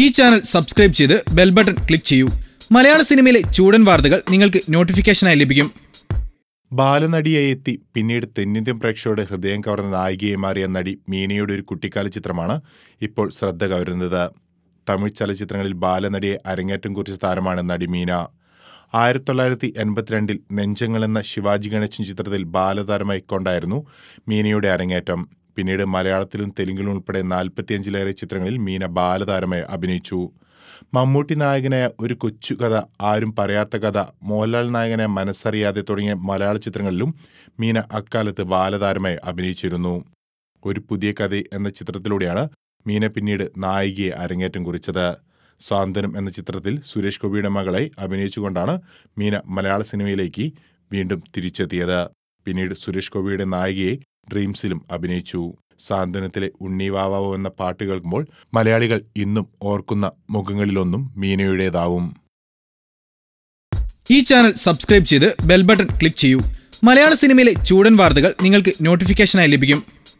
ഈ channel subscribe ചെയ്ത് bell button click ചെയ്യൂ മലയാള സിനിമയിലെ ചൂടൻ വാർത്തകൾ നിങ്ങൾക്ക് നോട്ടിഫിക്കേഷനായി ലഭിക്കും ബാലനടിയായി എത്തി പിന്നീട് തെന്നിന്ത്യൻ പ്രേക്ഷകരുടെ ഹൃദയം കവർന്ന നായികയെ മാറിയ നടി മീനയുടെ ഒരു കുട്ടിക്കാല ചിത്രമാണ് ഇപ്പോൾ ശ്രദ്ധ കവരുന്നത് തമിഴ് ചലച്ചിത്രങ്ങളിൽ ബാലനടിയെ അരങ്ങേറ്റം കുറിച്ച താരമാണ് നടി മീന ആയിരത്തി തൊള്ളായിരത്തി എൺപത്തിരണ്ടിൽ നെഞ്ചങ്ങൾ എന്ന ശിവാജി ഗണേശൻ ചിത്രത്തിൽ ബാലതാരമായി കൊണ്ടായിരുന്നു മീനയുടെ അരങ്ങേറ്റം പിന്നീട് മലയാളത്തിലും തെലുങ്കിലും ഉൾപ്പെടെ നാൽപ്പത്തിയഞ്ചിലേറെ ചിത്രങ്ങളിൽ മീന ബാലതാരമായി അഭിനയിച്ചു മമ്മൂട്ടി നായകനായ ഒരു കൊച്ചു കഥ ആരും പറയാത്ത കഥ മോഹൻലാൽ നായകനെ മനസ്സറിയാതെ തുടങ്ങിയ മലയാള ചിത്രങ്ങളിലും മീന അക്കാലത്ത് ബാലതാരമായി അഭിനയിച്ചിരുന്നു ഒരു പുതിയ കഥ എന്ന ചിത്രത്തിലൂടെയാണ് മീന പിന്നീട് നായികയെ അരങ്ങേറ്റം കുറിച്ചത് സാന്ത്വനം എന്ന ചിത്രത്തിൽ സുരേഷ് ഗോപിയുടെ മകളെ അഭിനയിച്ചുകൊണ്ടാണ് മീന മലയാള സിനിമയിലേക്ക് വീണ്ടും തിരിച്ചെത്തിയത് പിന്നീട് സുരേഷ് ഗോപിയുടെ നായികയെ ഡ്രീംസിലും അഭിനയിച്ചു സാന്ത്വനത്തിലെ ഉണ്ണീവാവോ എന്ന പാട്ട് കേൾക്കുമ്പോൾ മലയാളികൾ ഇന്നും ഓർക്കുന്ന മുഖങ്ങളിലൊന്നും മീനയുടേതാവും ഈ ചാനൽ സബ്സ്ക്രൈബ് ചെയ്ത് ബെൽ ബട്ടൺ ക്ലിക്ക് ചെയ്യൂ മലയാള സിനിമയിലെ ചൂടൻ വാർത്തകൾ നിങ്ങൾക്ക് നോട്ടിഫിക്കേഷനായി ലഭിക്കും